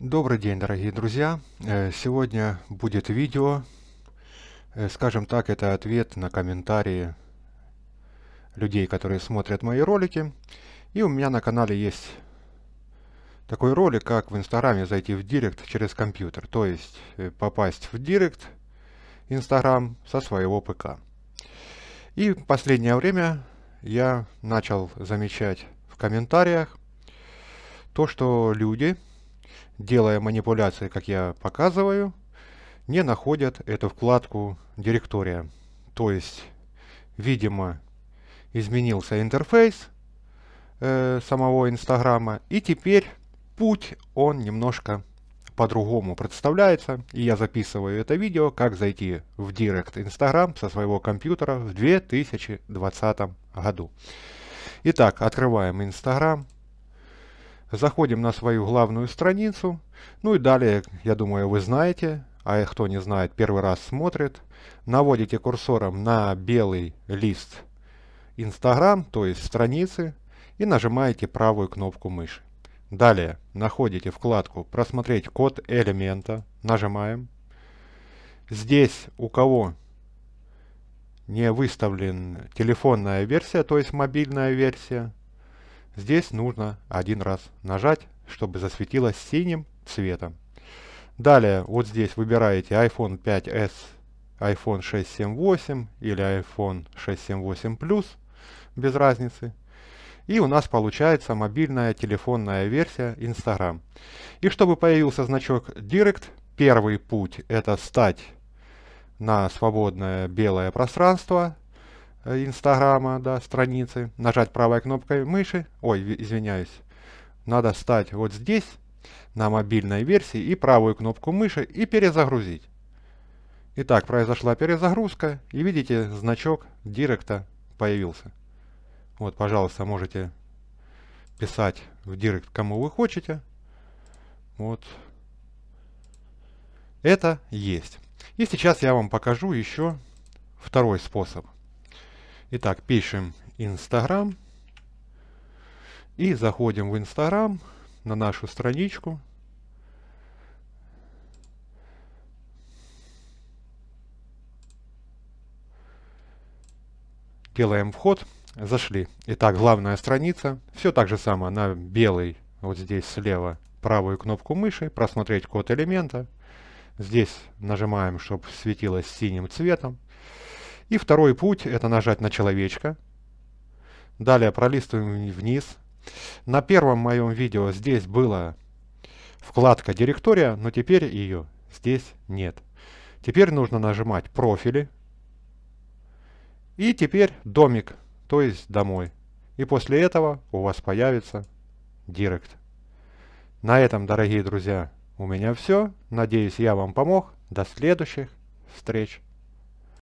Добрый день, дорогие друзья! Э, сегодня будет видео, э, скажем так, это ответ на комментарии людей, которые смотрят мои ролики. И у меня на канале есть такой ролик, как в Инстаграме зайти в Директ через компьютер, то есть э, попасть в Директ Инстаграм со своего ПК. И в последнее время я начал замечать в комментариях то, что люди делая манипуляции, как я показываю, не находят эту вкладку директория. То есть, видимо, изменился интерфейс э, самого Инстаграма, и теперь путь он немножко по-другому представляется, и я записываю это видео, как зайти в Директ Инстаграм со своего компьютера в 2020 году. Итак, открываем Инстаграм. Заходим на свою главную страницу. Ну и далее, я думаю, вы знаете, а кто не знает, первый раз смотрит. Наводите курсором на белый лист Instagram, то есть страницы, и нажимаете правую кнопку мыши. Далее находите вкладку «Просмотреть код элемента». Нажимаем. Здесь у кого не выставлена телефонная версия, то есть мобильная версия, Здесь нужно один раз нажать, чтобы засветилось синим цветом. Далее вот здесь выбираете iPhone 5s, iPhone 678 или iPhone 678 Plus, без разницы. И у нас получается мобильная телефонная версия Instagram. И чтобы появился значок Direct, первый путь это стать на свободное белое пространство, Э, Инстаграма, да, страницы, нажать правой кнопкой мыши, ой, извиняюсь, надо стать вот здесь, на мобильной версии, и правую кнопку мыши, и перезагрузить. Итак, произошла перезагрузка, и видите, значок директа появился. Вот, пожалуйста, можете писать в директ, кому вы хотите. Вот. Это есть. И сейчас я вам покажу еще второй способ – Итак, пишем Instagram и заходим в Instagram на нашу страничку. Делаем вход, зашли. Итак, главная страница. Все так же самое, на белый, вот здесь слева, правую кнопку мыши, просмотреть код элемента. Здесь нажимаем, чтобы светилось синим цветом. И второй путь – это нажать на человечка. Далее пролистываем вниз. На первом моем видео здесь была вкладка «Директория», но теперь ее здесь нет. Теперь нужно нажимать «Профили». И теперь «Домик», то есть «Домой». И после этого у вас появится «Директ». На этом, дорогие друзья, у меня все. Надеюсь, я вам помог. До следующих встреч.